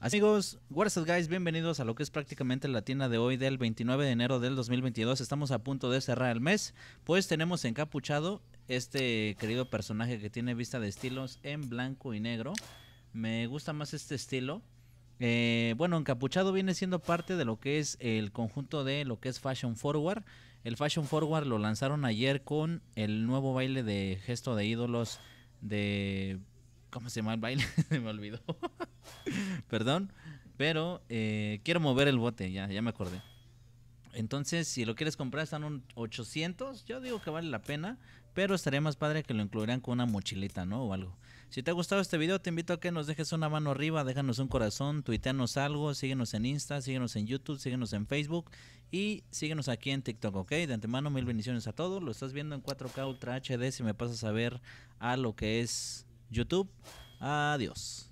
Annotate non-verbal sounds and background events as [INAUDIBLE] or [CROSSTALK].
amigos, what's up guys, bienvenidos a lo que es prácticamente la tienda de hoy del 29 de enero del 2022. Estamos a punto de cerrar el mes, pues tenemos encapuchado este querido personaje que tiene vista de estilos en blanco y negro. Me gusta más este estilo. Eh, bueno, encapuchado viene siendo parte de lo que es el conjunto de lo que es Fashion Forward. El Fashion Forward lo lanzaron ayer con el nuevo baile de gesto de ídolos de... ¿Cómo se llama el baile? [LAUGHS] me olvidó. [LAUGHS] Perdón. Pero eh, quiero mover el bote, ya, ya me acordé. Entonces, si lo quieres comprar, están un 800. Yo digo que vale la pena, pero estaría más padre que lo incluyeran con una mochilita, ¿no? O algo. Si te ha gustado este video, te invito a que nos dejes una mano arriba, déjanos un corazón, tuiteanos algo, síguenos en Insta, síguenos en YouTube, síguenos en Facebook y síguenos aquí en TikTok, ¿ok? De antemano, mil bendiciones a todos. Lo estás viendo en 4K Ultra HD si me pasas a ver a lo que es YouTube. Adiós.